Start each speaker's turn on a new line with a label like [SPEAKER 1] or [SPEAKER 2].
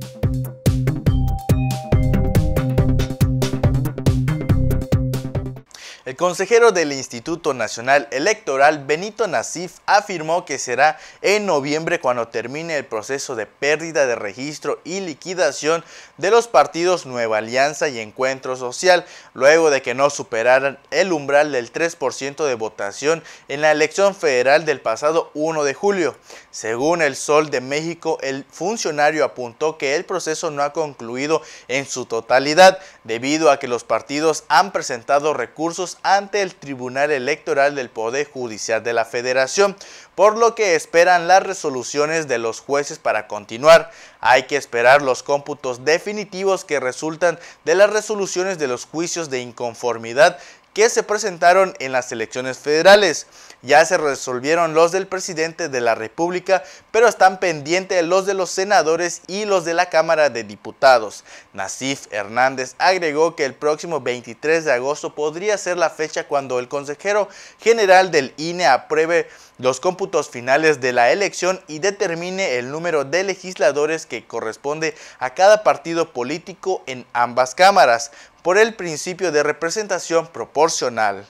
[SPEAKER 1] thank you El consejero del Instituto Nacional Electoral, Benito Nasif, afirmó que será en noviembre cuando termine el proceso de pérdida de registro y liquidación de los partidos Nueva Alianza y Encuentro Social, luego de que no superaran el umbral del 3% de votación en la elección federal del pasado 1 de julio. Según el Sol de México, el funcionario apuntó que el proceso no ha concluido en su totalidad, debido a que los partidos han presentado recursos ante el Tribunal Electoral del Poder Judicial de la Federación, por lo que esperan las resoluciones de los jueces para continuar. Hay que esperar los cómputos definitivos que resultan de las resoluciones de los juicios de inconformidad que se presentaron en las elecciones federales. Ya se resolvieron los del presidente de la República, pero están pendientes los de los senadores y los de la Cámara de Diputados. Nasif Hernández agregó que el próximo 23 de agosto podría ser la fecha cuando el consejero general del INE apruebe los cómputos finales de la elección y determine el número de legisladores que corresponde a cada partido político en ambas cámaras por el principio de representación proporcional.